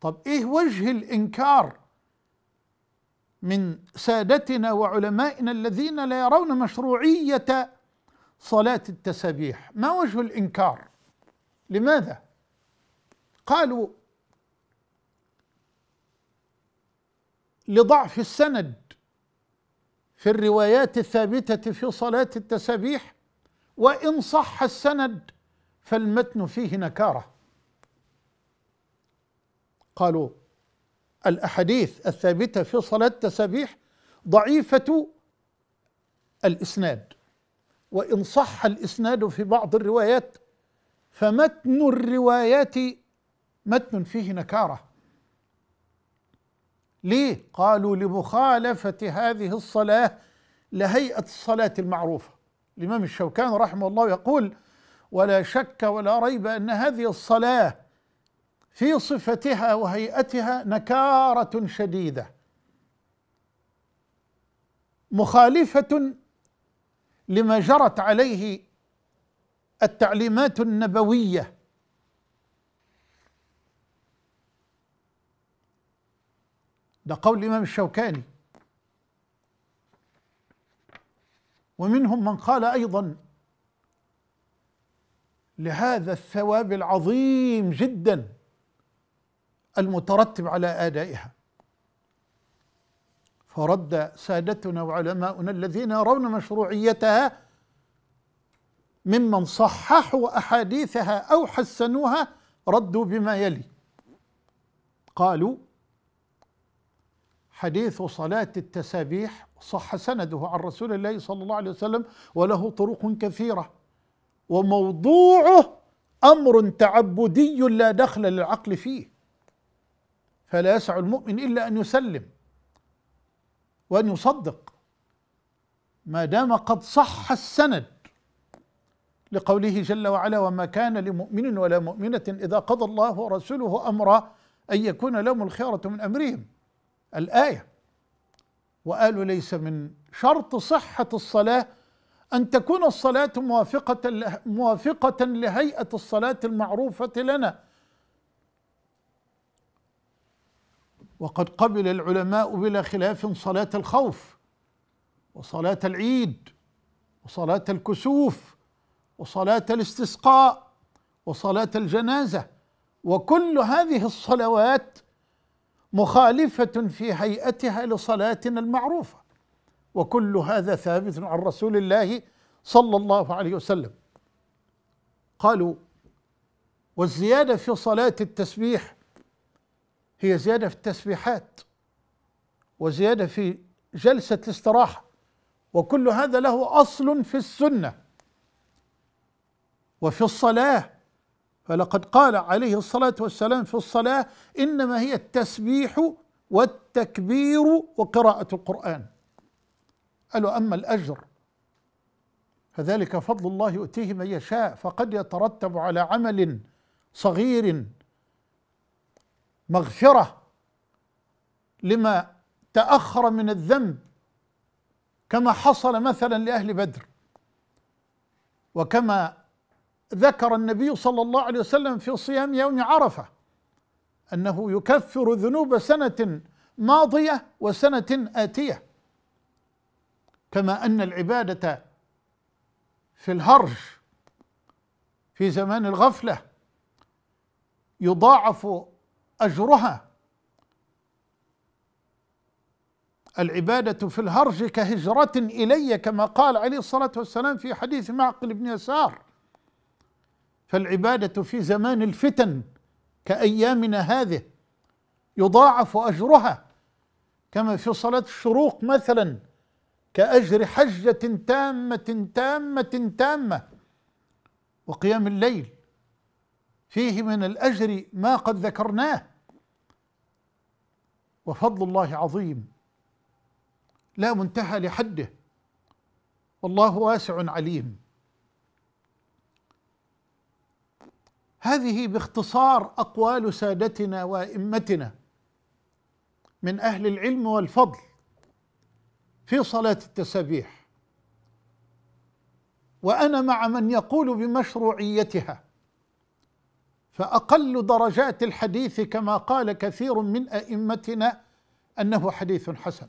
طب ايه وجه الانكار من سادتنا وعلمائنا الذين لا يرون مشروعيه صلاه التسبيح ما وجه الانكار لماذا قالوا لضعف السند في الروايات الثابته في صلاه التسبيح وان صح السند فالمتن فيه نكاره قالوا الأحاديث الثابتة في صلاة التسابيح ضعيفة الإسناد وإن صح الإسناد في بعض الروايات فمتن الروايات متن فيه نكارة ليه؟ قالوا لمخالفة هذه الصلاة لهيئة الصلاة المعروفة الإمام الشوكان رحمه الله يقول ولا شك ولا ريب أن هذه الصلاة في صفتها وهيئتها نكاره شديده مخالفه لما جرت عليه التعليمات النبويه ده قول الامام الشوكاني ومنهم من قال ايضا لهذا الثواب العظيم جدا المترتب على ادائها فرد سادتنا وعلماؤنا الذين يرون مشروعيتها ممن صححوا احاديثها او حسنوها ردوا بما يلي قالوا حديث صلاة التسابيح صح سنده عن رسول الله صلى الله عليه وسلم وله طرق كثيرة وموضوعه أمر تعبدي لا دخل للعقل فيه فلا يسع المؤمن إلا أن يسلم وأن يصدق ما دام قد صح السند لقوله جل وعلا وما كان لمؤمن ولا مؤمنة إذا قضى الله ورسوله أمرا أن يكون لهم الخيرة من أمرهم الآية وقالوا ليس من شرط صحة الصلاة أن تكون الصلاة موافقة موافقة لهيئة الصلاة المعروفة لنا وقد قبل العلماء بلا خلاف صلاة الخوف وصلاة العيد وصلاة الكسوف وصلاة الاستسقاء وصلاة الجنازة وكل هذه الصلوات مخالفة في هيئتها لصلاتنا المعروفة وكل هذا ثابت عن رسول الله صلى الله عليه وسلم قالوا والزيادة في صلاة التسبيح هي زيادة في التسبيحات وزيادة في جلسة الاستراحة وكل هذا له أصل في السنة وفي الصلاة فلقد قال عليه الصلاة والسلام في الصلاة إنما هي التسبيح والتكبير وقراءة القرآن قالوا أما الأجر فذلك فضل الله يؤتيه من يشاء فقد يترتب على عمل صغير مغفره لما تاخر من الذنب كما حصل مثلا لاهل بدر وكما ذكر النبي صلى الله عليه وسلم في صيام يوم عرفه انه يكفر ذنوب سنه ماضيه وسنه اتيه كما ان العباده في الهرج في زمان الغفله يضاعف أجرها العبادة في الهرج كهجرة إلي كما قال عليه الصلاة والسلام في حديث معقل بن يسار فالعبادة في زمان الفتن كأيامنا هذه يضاعف أجرها كما في صلاة الشروق مثلا كأجر حجة تامة تامة تامة وقيام الليل فيه من الأجر ما قد ذكرناه وفضل الله عظيم لا منتهى لحده والله واسع عليم هذه باختصار أقوال سادتنا وأئمتنا من أهل العلم والفضل في صلاة التسبيح وأنا مع من يقول بمشروعيتها فأقل درجات الحديث كما قال كثير من أئمتنا أنه حديث حسن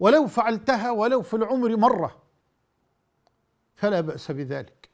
ولو فعلتها ولو في العمر مرة فلا بأس بذلك